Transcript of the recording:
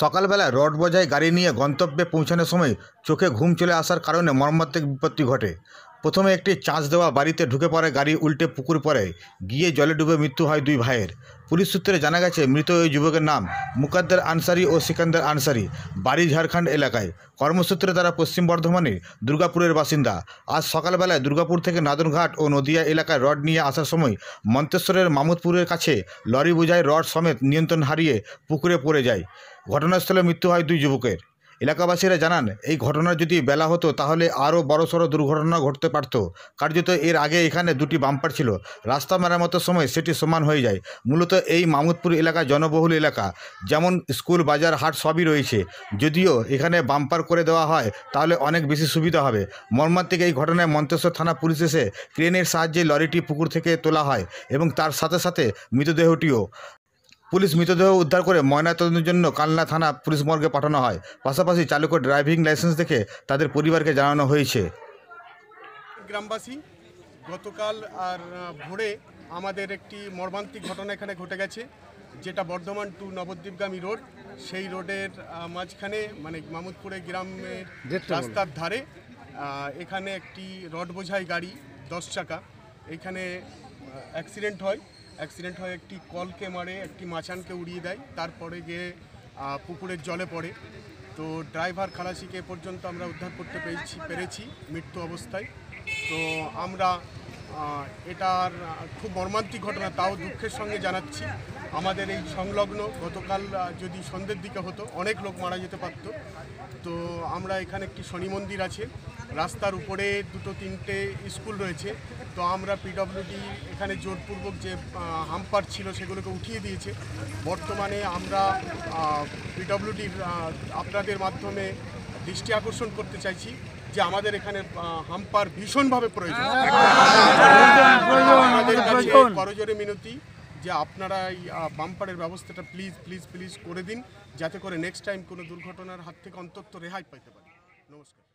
সকালবেলা রড বোঝায় গাড়ি নিয়ে গন্তব্যে পৌঁছানোর সময় চোখে ঘুম চলে আসার কারণে মর্মান্তিক বিপত্তি ঘটে প্রথমে একটি চাঁচ দেওয়া বাড়িতে ঢুকে পড়ে গাড়ি উল্টে পুকুর পরে গিয়ে জলে ডুবে মৃত্যু হয় দুই ভাইয়ের পুলিশ সূত্রে জানা গেছে মৃত ওই যুবকের নাম মুকাদ্দার আনসারি ও সিকান্দার আনসারি বাড়ি ঝাড়খণ্ড এলাকায় কর্মসূত্রে তারা পশ্চিম বর্ধমানের দুর্গাপুরের বাসিন্দা আজ সকালবেলায় দুর্গাপুর থেকে নাদনঘাট ও নদিয়া এলাকায় রড নিয়ে আসার সময় মন্তেশ্বরের মামুদপুরের কাছে লরি বোঝায় রড সমেত নিয়ন্ত্রণ হারিয়ে পুকুরে পড়ে যায় ঘটনাস্থলে মৃত্যু হয় দুই যুবকের এলাকাবাসীরা জানান এই ঘটনা যদি বেলা হতো তাহলে আরও বড়সড় দুর্ঘটনা ঘটতে পারত কার্যত এর আগে এখানে দুটি বাম্পার ছিল রাস্তা মেরামতের সময় সেটি সমান হয়ে যায় মূলত এই মামুদপুর এলাকা জনবহুল এলাকা যেমন স্কুল বাজার হাট সবই রয়েছে যদিও এখানে বাম্পার করে দেওয়া হয় তাহলে অনেক বেশি সুবিধা হবে মর্মান্তিক এই ঘটনায় মন্তেশ্বর থানা পুলিশ এসে ক্রেনের সাহায্যে লরিটি পুকুর থেকে তোলা হয় এবং তার সাথে সাথে মৃতদেহটিও পুলিশ মৃতদেহ উদ্ধার করে ময়নাতদন্তের জন্য কালনা থানা পুলিশ মর্গে পাঠানো হয় পাশাপাশি চালকের ড্রাইভিং লাইসেন্স দেখে তাদের পরিবারকে জানানো হয়েছে গ্রামবাসী গতকাল আর ভোরে আমাদের একটি মর্মান্তিক ঘটনা এখানে ঘটে গেছে যেটা বর্ধমান টু নবদ্বীপগামী রোড সেই রোডের মাঝখানে মানে মামুদপুরে গ্রামের রাস্তার ধারে এখানে একটি রড বোঝাই গাড়ি দশ চাকা এখানে অ্যাক্সিডেন্ট হয় অ্যাক্সিডেন্ট হয় একটি কলকে মারে একটি মাছানকে উড়িয়ে দেয় তারপরে গিয়ে পুকুরের জলে পড়ে তো ড্রাইভার খালাসিকে পর্যন্ত আমরা উদ্ধার করতে পেরেছি পেরেছি মৃত্যু অবস্থায় তো আমরা এটার খুব মর্মান্তিক ঘটনা তাও দুঃখের সঙ্গে জানাচ্ছি আমাদের এই সংলগ্ন গতকাল যদি সন্ধ্যের দিকে হতো অনেক লোক মারা যেতে পারত তো আমরা এখানে একটি শনি মন্দির আছে রাস্তার উপরে দুটো তিনটে স্কুল রয়েছে তো আমরা পিডব্লিউডি এখানে জোরপূর্বক যে হাম্পার ছিল সেগুলোকে উঠিয়ে দিয়েছে বর্তমানে আমরা পিডব্লিউডির আপনাদের মাধ্যমে দৃষ্টি আকর্ষণ করতে চাইছি যে আমাদের এখানে হাম্পার ভীষণভাবে প্রয়োজন হ্যাঁ। আমাদের করজোরে মিনতি যে আপনারা এই বাম্পারের ব্যবস্থাটা প্লিজ প্লিজ প্লিজ করে দিন যাতে করে নেক্সট টাইম কোনো দুর্ঘটনার হাত থেকে অন্তত রেহাই পাইতে পারি নমস্কার